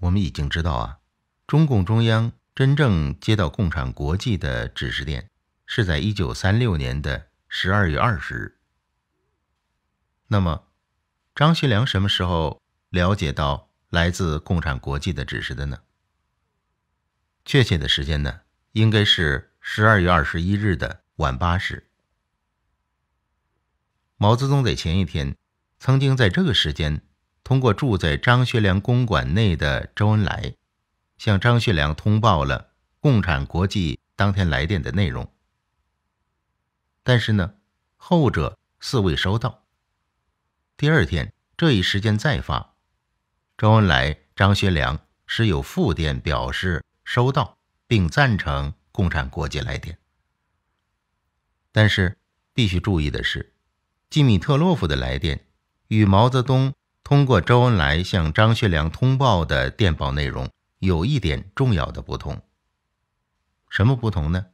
我们已经知道啊，中共中央真正接到共产国际的指示电，是在一九三六年的十二月二十日。那么，张学良什么时候了解到来自共产国际的指示的呢？确切的时间呢，应该是十二月二十一日的晚八时。毛泽东在前一天曾经在这个时间。通过住在张学良公馆内的周恩来，向张学良通报了共产国际当天来电的内容。但是呢，后者似未收到。第二天这一时间再发，周恩来、张学良时有复电表示收到，并赞成共产国际来电。但是必须注意的是，基米特洛夫的来电与毛泽东。通过周恩来向张学良通报的电报内容，有一点重要的不同。什么不同呢？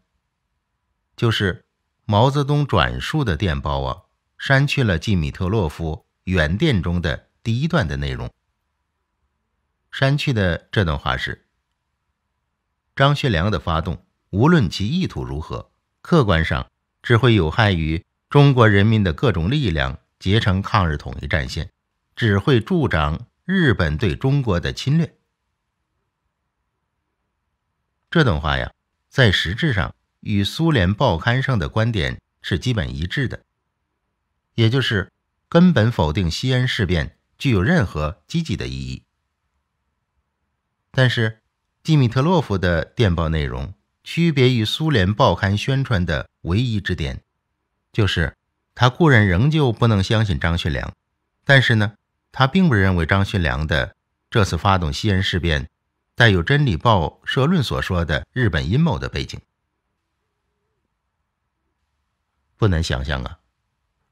就是毛泽东转述的电报啊，删去了季米特洛夫原电中的第一段的内容。删去的这段话是：张学良的发动，无论其意图如何，客观上只会有害于中国人民的各种力量结成抗日统一战线。只会助长日本对中国的侵略。这段话呀，在实质上与苏联报刊上的观点是基本一致的，也就是根本否定西安事变具有任何积极的意义。但是，基米特洛夫的电报内容区别于苏联报刊宣传的唯一之点，就是他固然仍旧不能相信张学良，但是呢。他并不认为张学良的这次发动西安事变带有《真理报》社论所说的日本阴谋的背景。不难想象啊，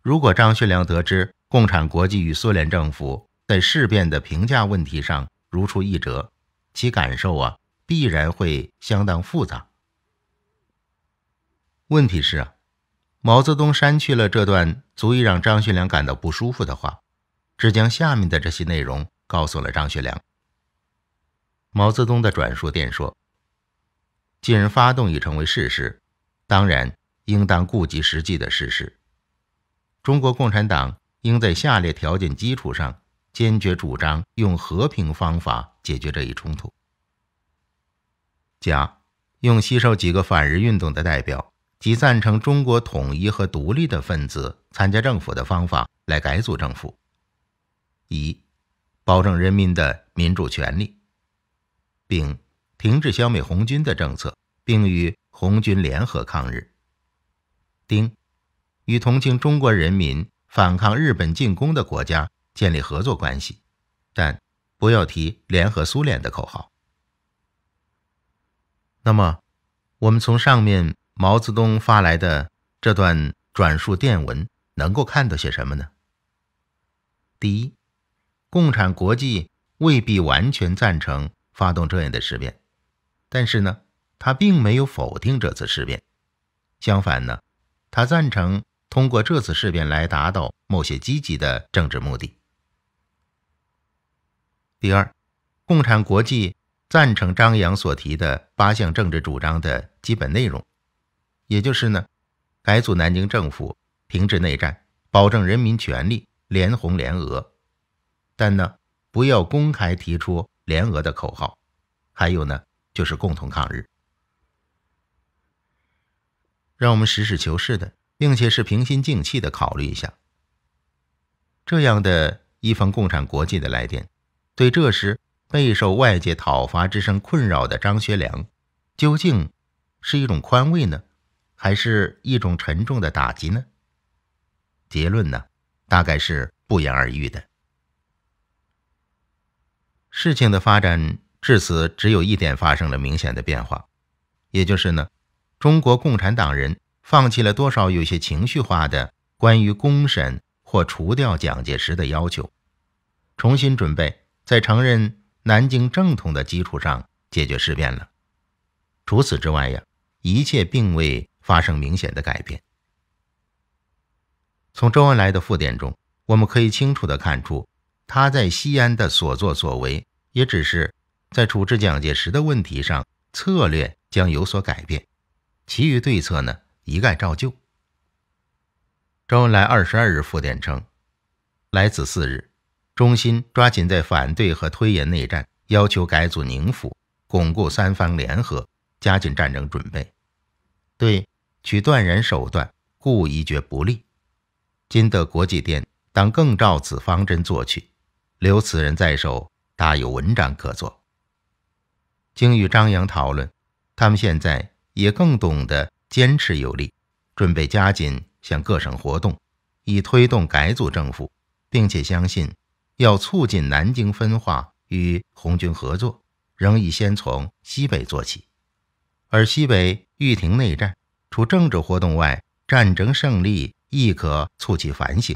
如果张学良得知共产国际与苏联政府在事变的评价问题上如出一辙，其感受啊必然会相当复杂。问题是啊，毛泽东删去了这段足以让张学良感到不舒服的话。只将下面的这些内容告诉了张学良。毛泽东的转述电说：“既然发动已成为事实，当然应当顾及实际的事实。中国共产党应在下列条件基础上，坚决主张用和平方法解决这一冲突。甲，用吸收几个反日运动的代表及赞成中国统一和独立的分子参加政府的方法来改组政府。”一、保证人民的民主权利，并停止消灭红军的政策，并与红军联合抗日。丁，与同情中国人民反抗日本进攻的国家建立合作关系，但不要提联合苏联的口号。那么，我们从上面毛泽东发来的这段转述电文能够看到些什么呢？第一。共产国际未必完全赞成发动这样的事变，但是呢，他并没有否定这次事变。相反呢，他赞成通过这次事变来达到某些积极的政治目的。第二，共产国际赞成张扬所提的八项政治主张的基本内容，也就是呢，改组南京政府，停止内战，保证人民权利，联红联俄。但呢，不要公开提出联俄的口号，还有呢，就是共同抗日。让我们实事求是的，并且是平心静气的考虑一下，这样的一封共产国际的来电，对这时备受外界讨伐之声困扰的张学良，究竟是一种宽慰呢，还是一种沉重的打击呢？结论呢，大概是不言而喻的。事情的发展至此，只有一点发生了明显的变化，也就是呢，中国共产党人放弃了多少有些情绪化的关于公审或除掉蒋介石的要求，重新准备在承认南京正统的基础上解决事变了。除此之外呀，一切并未发生明显的改变。从周恩来的复电中，我们可以清楚地看出。他在西安的所作所为，也只是在处置蒋介石的问题上策略将有所改变，其余对策呢一概照旧。周恩来二十二日复电称：来此四日，中心抓紧在反对和推演内战，要求改组宁府，巩固三方联合，加紧战争准备，对取断然手段，故一决不利。金的国际电当更照此方针做去。留此人在手，大有文章可做。经与张扬讨论，他们现在也更懂得坚持有力，准备加紧向各省活动，以推动改组政府，并且相信要促进南京分化与红军合作，仍宜先从西北做起。而西北欲停内战，除政治活动外，战争胜利亦可促其反省。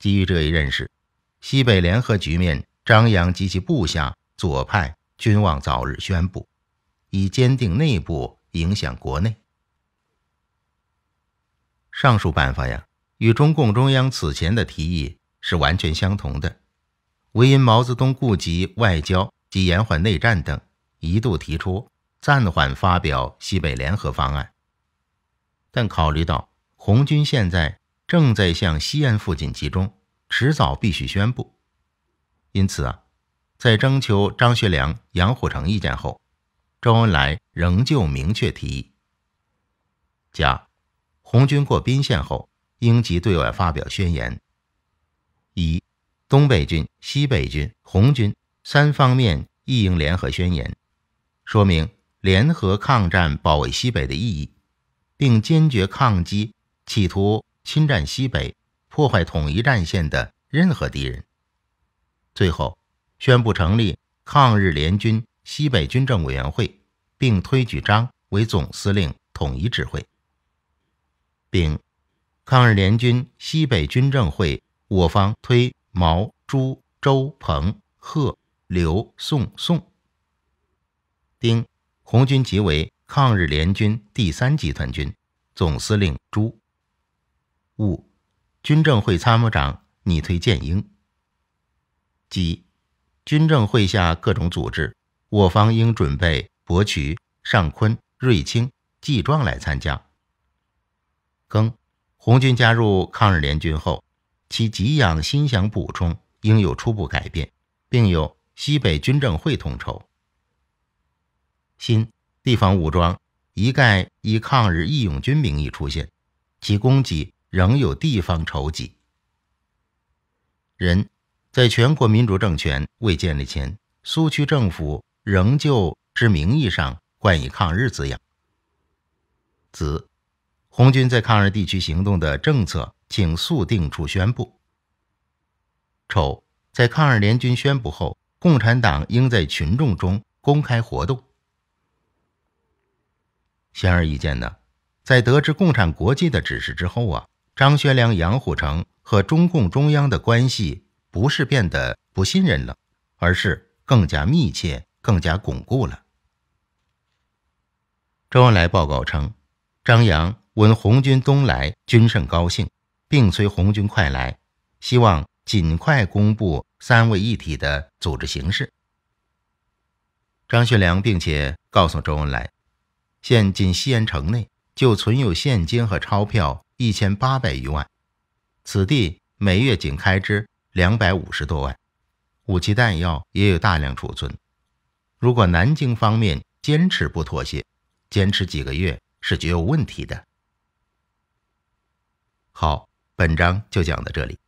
基于这一认识。西北联合局面，张扬及其部下左派均望早日宣布，以坚定内部，影响国内。上述办法呀，与中共中央此前的提议是完全相同的。唯因毛泽东顾及外交及延缓内战等，一度提出暂缓发表西北联合方案。但考虑到红军现在正在向西安附近集中。迟早必须宣布，因此啊，在征求张学良、杨虎城意见后，周恩来仍旧明确提议：，甲，红军过宾县后，应即对外发表宣言；，乙，东北军、西北军、红军三方面应联合宣言，说明联合抗战、保卫西北的意义，并坚决抗击企图侵占西北。破坏统一战线的任何敌人。最后，宣布成立抗日联军西北军政委员会，并推举张为总司令，统一指挥。丙，抗日联军西北军政会，我方推毛、朱、周、彭、贺、刘、宋、宋。丁，红军即为抗日联军第三集团军，总司令朱、五。军政会参谋长拟推荐英。即军政会下各种组织，我方应准备博取、尚昆、瑞清、季壮来参加。庚，红军加入抗日联军后，其给养、薪饷补充应有初步改变，并由西北军政会统筹。新地方武装一概以抗日义勇军名义出现，其供给。仍有地方筹集。人，在全国民主政权未建立前，苏区政府仍旧之名义上冠以抗日字样。子，红军在抗日地区行动的政策，请速定处宣布。丑，在抗日联军宣布后，共产党应在群众中公开活动。显而易见呢，在得知共产国际的指示之后啊。张学良、杨虎城和中共中央的关系不是变得不信任了，而是更加密切、更加巩固了。周恩来报告称，张杨闻红军东来，均甚高兴，并催红军快来，希望尽快公布三位一体的组织形式。张学良并且告诉周恩来，现进西安城内。就存有现金和钞票一千八百余万，此地每月仅开支两百五十多万，武器弹药也有大量储存。如果南京方面坚持不妥协，坚持几个月是绝无问题的。好，本章就讲到这里。